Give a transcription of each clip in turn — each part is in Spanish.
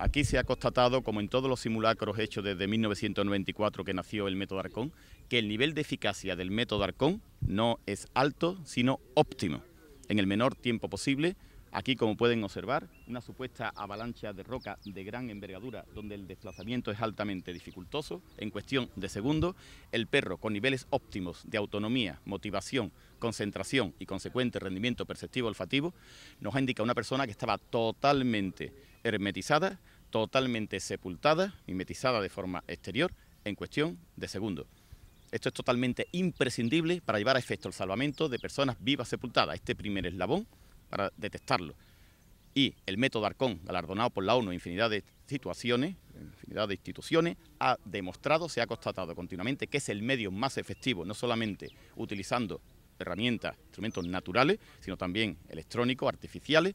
Aquí se ha constatado, como en todos los simulacros hechos desde 1994 que nació el método Arcón, que el nivel de eficacia del método Arcón no es alto, sino óptimo, en el menor tiempo posible. Aquí, como pueden observar, una supuesta avalancha de roca de gran envergadura, donde el desplazamiento es altamente dificultoso, en cuestión de segundos, el perro con niveles óptimos de autonomía, motivación, concentración y consecuente rendimiento perceptivo olfativo, nos ha indicado una persona que estaba totalmente hermetizada, totalmente sepultada, mimetizada de forma exterior, en cuestión de segundos. Esto es totalmente imprescindible para llevar a efecto el salvamento de personas vivas sepultadas, este primer eslabón para detectarlo. Y el método Arcón, galardonado por la ONU en infinidad de situaciones, infinidad de instituciones, ha demostrado, se ha constatado continuamente que es el medio más efectivo, no solamente utilizando herramientas, instrumentos naturales, sino también electrónicos, artificiales,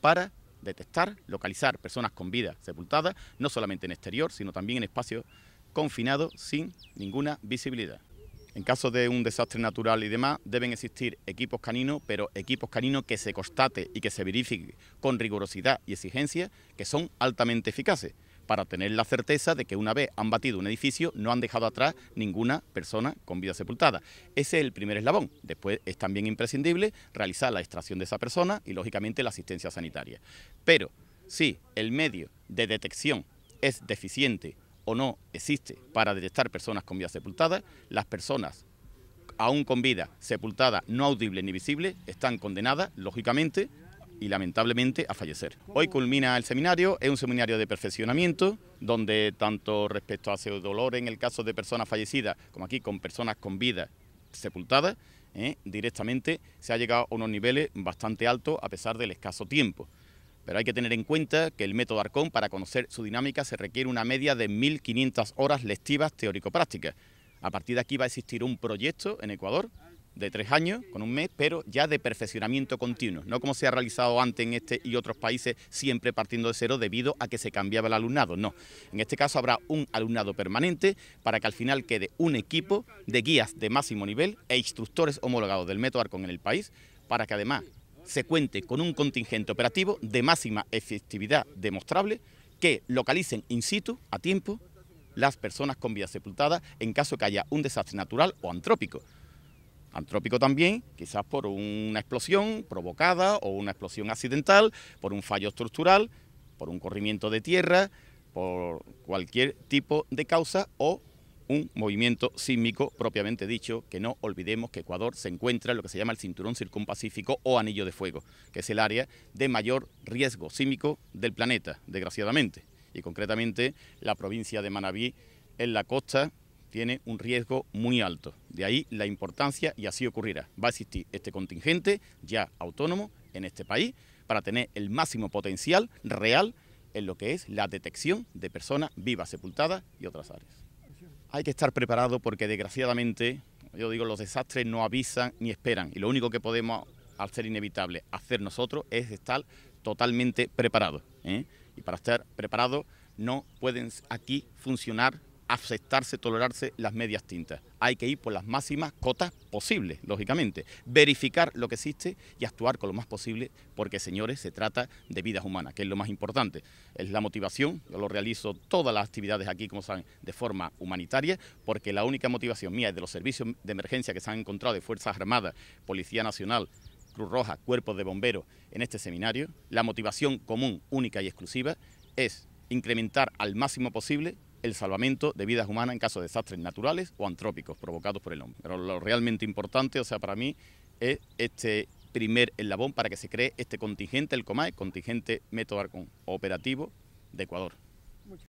para detectar, localizar personas con vida sepultadas, no solamente en exterior, sino también en espacios confinados sin ninguna visibilidad. En caso de un desastre natural y demás, deben existir equipos caninos, pero equipos caninos que se constate y que se verifique con rigurosidad y exigencia que son altamente eficaces para tener la certeza de que una vez han batido un edificio no han dejado atrás ninguna persona con vida sepultada. Ese es el primer eslabón. Después es también imprescindible realizar la extracción de esa persona y lógicamente la asistencia sanitaria. Pero si el medio de detección es deficiente o no existe para detectar personas con vida sepultada, las personas aún con vida, sepultada... no audible ni visible, están condenadas, lógicamente, y lamentablemente a fallecer. Hoy culmina el seminario, es un seminario de perfeccionamiento donde tanto respecto a dolor en el caso de personas fallecidas como aquí con personas con vida sepultadas, ¿eh? directamente se ha llegado a unos niveles bastante altos a pesar del escaso tiempo. Pero hay que tener en cuenta que el método Arcón, para conocer su dinámica, se requiere una media de 1.500 horas lectivas teórico-prácticas. A partir de aquí va a existir un proyecto en Ecuador de tres años, con un mes, pero ya de perfeccionamiento continuo, no como se ha realizado antes en este y otros países, siempre partiendo de cero debido a que se cambiaba el alumnado. No, en este caso habrá un alumnado permanente para que al final quede un equipo de guías de máximo nivel e instructores homologados del método Arcon en el país, para que además se cuente con un contingente operativo de máxima efectividad demostrable que localicen in situ, a tiempo, las personas con vida sepultada en caso que haya un desastre natural o antrópico antrópico también, quizás por una explosión provocada o una explosión accidental, por un fallo estructural, por un corrimiento de tierra, por cualquier tipo de causa o un movimiento sísmico propiamente dicho, que no olvidemos que Ecuador se encuentra en lo que se llama el cinturón circumpacífico o anillo de fuego, que es el área de mayor riesgo sísmico del planeta, desgraciadamente, y concretamente la provincia de Manabí en la costa tiene un riesgo muy alto. De ahí la importancia y así ocurrirá. Va a existir este contingente ya autónomo en este país para tener el máximo potencial real en lo que es la detección de personas vivas, sepultadas y otras áreas. Hay que estar preparado porque desgraciadamente, yo digo, los desastres no avisan ni esperan y lo único que podemos, al ser inevitable, hacer nosotros es estar totalmente preparados. ¿eh? Y para estar preparados no pueden aquí funcionar aceptarse, tolerarse las medias tintas. Hay que ir por las máximas cotas posibles, lógicamente. Verificar lo que existe y actuar con lo más posible, porque señores, se trata de vidas humanas, que es lo más importante. Es la motivación, yo lo realizo todas las actividades aquí, como saben, de forma humanitaria, porque la única motivación mía es de los servicios de emergencia que se han encontrado de Fuerzas Armadas, Policía Nacional, Cruz Roja, Cuerpos de Bomberos en este seminario. La motivación común, única y exclusiva es incrementar al máximo posible el salvamento de vidas humanas en caso de desastres naturales o antrópicos provocados por el hombre. Pero lo realmente importante, o sea, para mí, es este primer eslabón para que se cree este contingente, el COMAE, contingente método operativo de Ecuador.